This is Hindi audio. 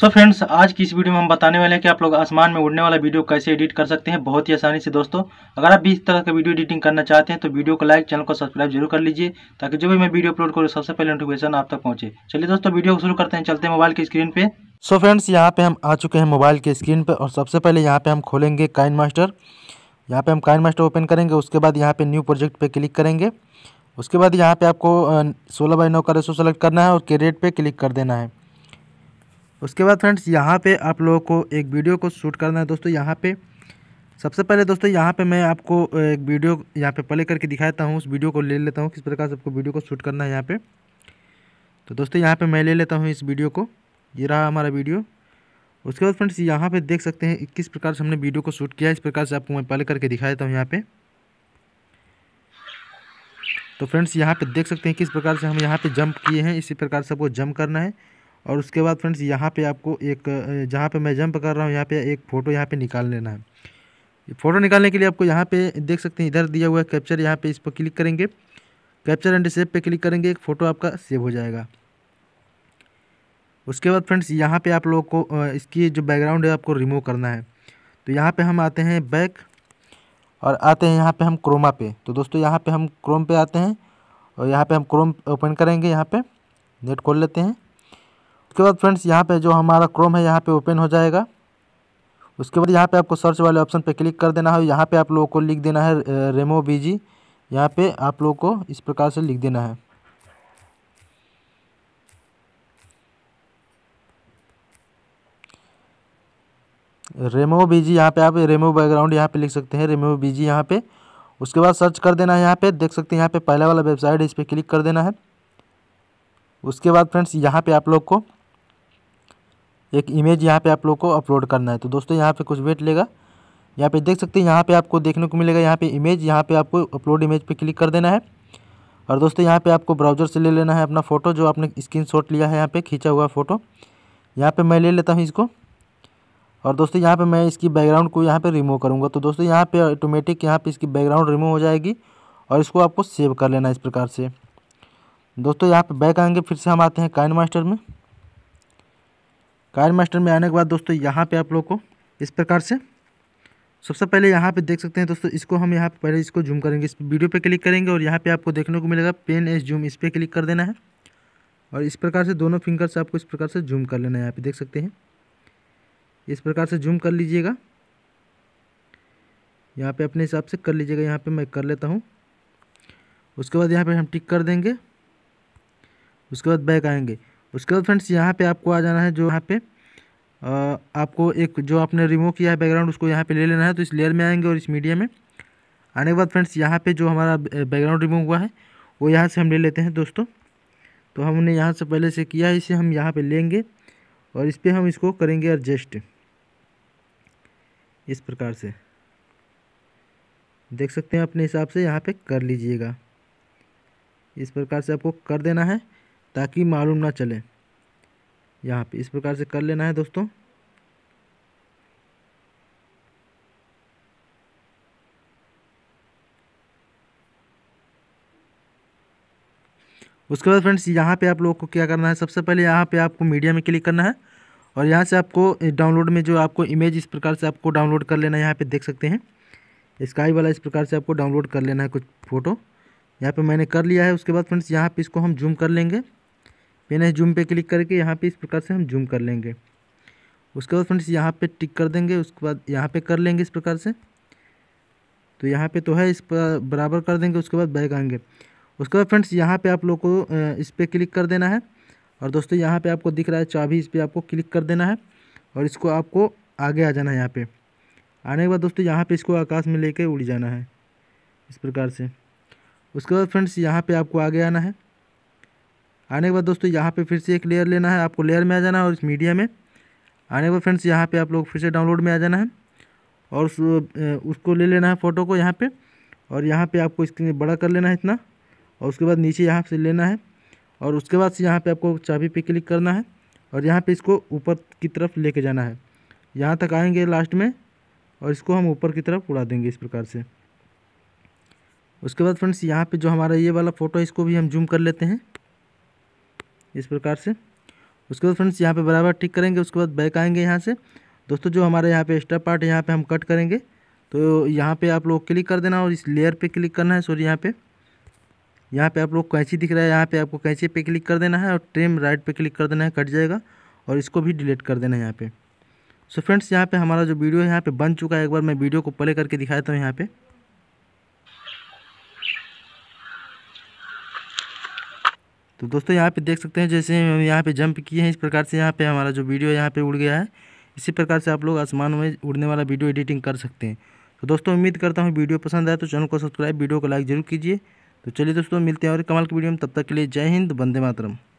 सो so फ्रेंड्स आज की इस वीडियो में हम बताने वाले हैं कि आप लोग आसमान में उड़ने वाला वीडियो कैसे एडिट कर सकते हैं बहुत ही आसानी से दोस्तों अगर आप भी इस तरह का वीडियो एडिटिंग करना चाहते हैं तो वीडियो को लाइक चैनल को सब्सक्राइब जरूर कर लीजिए ताकि जो भी मैं वीडियो अपलोड करूँ सबसे पहले नोटिफिकेशन आप तक पहुँचे चलिए दोस्तों वीडियो को शुरू करते हैं चलते हैं मोबाइल की स्क्रीन पर सो फ्रेंड्स यहाँ पर हम आ चुके हैं मोबाइल के स्क्रीन पर और सबसे पहले यहाँ पर हम खोलेंगे काइन मास्टर यहाँ पर हम काइन मास्टर ओपन करेंगे उसके बाद यहाँ पर न्यू प्रोजेक्ट पर क्लिक करेंगे उसके बाद यहाँ पर आपको सोलह बाई नौ का रेसो सेलेक्ट करना है और क्रेडिट पर क्लिक कर देना है उसके बाद फ्रेंड्स यहाँ पे आप लोगों को एक वीडियो को शूट करना है दोस्तों यहाँ पे सबसे पहले दोस्तों यहाँ पे मैं आपको एक वीडियो यहाँ पे प्ले करके दिखाता हूँ उस वीडियो को ले लेता हूँ किस प्रकार से आपको वीडियो को शूट करना है यहाँ पे तो दोस्तों यहाँ पे मैं ले लेता हूँ इस वीडियो को ये रहा हमारा वीडियो उसके बाद फ्रेंड्स यहाँ पर देख सकते हैं किस प्रकार से हमने वीडियो को शूट किया इस प्रकार से आपको मैं प्ले करके दिखा देता हूँ यहाँ पे तो फ्रेंड्स यहाँ पर देख सकते हैं किस प्रकार से हम यहाँ पर जंप किए हैं इसी प्रकार से आपको जंप करना है और उसके बाद फ्रेंड्स यहाँ पे आपको एक जहाँ पे मैं जंप कर रहा हूँ यहाँ पे एक फ़ोटो यहाँ पे निकाल लेना है फ़ोटो निकालने के लिए आपको यहाँ पे देख सकते हैं इधर दिया हुआ है कैप्चर यहाँ पे इस पर क्लिक करेंगे कैप्चर एंड सेव पे क्लिक करेंगे एक फ़ोटो आपका सेव हो जाएगा उसके बाद फ्रेंड्स यहाँ पर आप लोग को इसकी जो बैकग्राउंड है आपको रिमूव करना है तो यहाँ पर हम आते हैं बैक और आते हैं यहाँ पर हम क्रोमा पे तो दोस्तों यहाँ पर हम क्रोम पे आते हैं और यहाँ पर हम क्रोम ओपन करेंगे यहाँ पर नेट खोल लेते हैं उसके बाद फ्रेंड्स यहाँ पे जो हमारा क्रोम है यहाँ पे ओपन हो जाएगा उसके बाद यहाँ पे आपको सर्च वाले ऑप्शन पे क्लिक कर देना है यहाँ पे आप लोगों को लिख देना है रेमो बी जी यहाँ पर आप लोगों को इस प्रकार से लिख देना है रेमो जी यहाँ पे आप रेमो बैकग्राउंड यहाँ पे लिख सकते हैं रेमो बी जी यहाँ पे उसके बाद सर्च कर देना है यहाँ पे देख सकते हैं यहाँ पे पहला वाला वेबसाइट है इस पर क्लिक कर देना है उसके बाद फ्रेंड्स यहाँ पे आप लोग को एक इमेज यहाँ पे आप लोग को अपलोड करना है तो दोस्तों यहाँ पे कुछ वेट लेगा यहाँ पे देख सकते हैं यहाँ पे आपको देखने को मिलेगा यहाँ पे इमेज यहाँ पे आपको अपलोड इमेज पे क्लिक कर देना है और दोस्तों यहाँ पे आपको ब्राउजर से ले लेना है अपना फ़ोटो जो आपने स्क्रीन लिया है यहाँ पे खींचा हुआ फ़ोटो यहाँ पर मैं ले लेता हूँ इसको और दोस्तों यहाँ पर मैं इसकी बैकग्राउंड को यहाँ पर रिमूव करूँगा तो दोस्तों यहाँ पर ऑटोमेटिक यहाँ पर इसकी बैकग्राउंड रिमूव हो जाएगी और इसको आपको सेव कर लेना है इस प्रकार से दोस्तों यहाँ पे बैक आएंगे फिर से हम आते हैं काइन मास्टर में कार मास्टर में आने के बाद दोस्तों यहाँ पे आप लोग को इस प्रकार से सबसे पहले यहाँ पे देख सकते हैं दोस्तों इसको हम यहाँ पे पहले इसको जूम करेंगे इस वीडियो पे क्लिक करेंगे और यहाँ पे आपको देखने को मिलेगा पेन एस जूम इस पर क्लिक कर देना है और इस प्रकार से दोनों फिंगर से आपको इस प्रकार से जूम कर लेना है यहाँ पर देख सकते हैं इस प्रकार से जूम कर लीजिएगा यहाँ पर अपने हिसाब से कर लीजिएगा यहाँ पर मैं कर लेता हूँ उसके बाद यहाँ पर हम टिक कर देंगे उसके बाद बैक आएंगे उसके बाद फ्रेंड्स यहाँ पे आपको आ जाना है जो यहाँ पे आपको एक जो आपने रिमूव किया है बैकग्राउंड उसको यहाँ पे ले लेना है तो इस लेयर में आएंगे और इस मीडिया में आने के बाद फ्रेंड्स यहाँ पे जो हमारा बैकग्राउंड रिमूव हुआ है वो यहाँ से हम ले लेते हैं दोस्तों तो हमने यहाँ से पहले से किया है इसे हम यहाँ पर लेंगे और इस पर हम इसको करेंगे एडजस्ट इस प्रकार से देख सकते हैं अपने हिसाब से यहाँ पर कर लीजिएगा इस प्रकार से आपको कर देना है ताकि मालूम ना चले यहाँ पे इस प्रकार से कर लेना है दोस्तों उसके बाद फ्रेंड्स यहाँ पे आप लोगों को क्या करना है सबसे पहले यहाँ पे आपको मीडिया में क्लिक करना है और यहाँ से आपको डाउनलोड में जो आपको इमेज इस प्रकार से आपको डाउनलोड कर लेना है यहाँ पे देख सकते हैं स्काई वाला इस प्रकार से आपको डाउनलोड कर लेना है कुछ फ़ोटो यहाँ पे मैंने कर लिया है उसके बाद फ्रेंड्स यहाँ पे इसको हम जूम कर लेंगे पेन है जूम पे क्लिक करके यहाँ पे इस प्रकार से हम जूम कर लेंगे उसके बाद फ्रेंड्स यहाँ पे टिक कर देंगे उसके बाद यहाँ पे कर लेंगे इस प्रकार से तो यहाँ पे तो है इस पर बराबर कर देंगे उसके बाद बैग आएंगे उसके बाद फ्रेंड्स यहाँ पे आप लोग को इस पर क्लिक कर देना है और दोस्तों यहाँ पर आपको दिख रहा है चाभी इस पर आपको क्लिक कर देना है और इसको आपको आगे आ जाना है यहाँ पर आने के बाद दोस्तों यहाँ पर इसको आकाश में ले उड़ जाना है इस प्रकार से उसके बाद फ्रेंड्स यहाँ पे आपको आगे आना है आने के बाद दोस्तों यहाँ पे फिर से एक लेयर लेना है आपको लेयर में आ जाना है और इस मीडिया में आने के बाद फ्रेंड्स यहाँ पे आप लोग फिर से डाउनलोड में आ जाना है और उस, उसको ले लेना है फ़ोटो को यहाँ पे और यहाँ पे आपको स्क्रीन बड़ा कर लेना है इतना और उसके बाद नीचे यहाँ से लेना है और उसके बाद से यहाँ पर आपको चाबी पे क्लिक करना है और यहाँ पर इसको ऊपर की तरफ ले जाना है यहाँ तक आएंगे लास्ट में और इसको हम ऊपर की तरफ उड़ा देंगे इस प्रकार से उसके बाद फ्रेंड्स यहाँ पे जो हमारा ये वाला फ़ोटो है इसको भी हम जूम कर लेते हैं इस प्रकार से उसके बाद फ्रेंड्स यहाँ पे बराबर ठीक करेंगे उसके बाद बैक आएंगे यहाँ से दोस्तों जो हमारे यहाँ पे एक्स्ट्रा पार्ट यहाँ पे हम कट करेंगे तो यहाँ पे आप लोग क्लिक कर देना और इस लेयर पे क्लिक करना है सॉरी यहाँ पे यहाँ पे आप लोग कैंची दिख रहा है यहाँ पे आपको कैंची पे क्लिक कर देना है और ट्रेम राइट पर क्लिक कर देना है कट जाएगा और इसको भी डिलीट कर देना है यहाँ पर सो फ्रेंड्स यहाँ पर हमारा जो वीडियो है यहाँ पर बन चुका है एक बार मैं वीडियो को प्ले करके दिखाया था यहाँ पर तो दोस्तों यहाँ पे देख सकते हैं जैसे हम यहाँ पे जंप किए हैं इस प्रकार से यहाँ पे हमारा जो वीडियो यहाँ पे उड़ गया है इसी प्रकार से आप लोग आसमान में उड़ने वाला वीडियो एडिटिंग कर सकते हैं तो दोस्तों उम्मीद करता हूँ वीडियो पसंद आए तो चैनल को सब्सक्राइब वीडियो को लाइक जरूर कीजिए तो चलिए दोस्तों मिलते हैं और कमाल की वीडियो में तब तक के लिए जय हिंद वंदे मातरम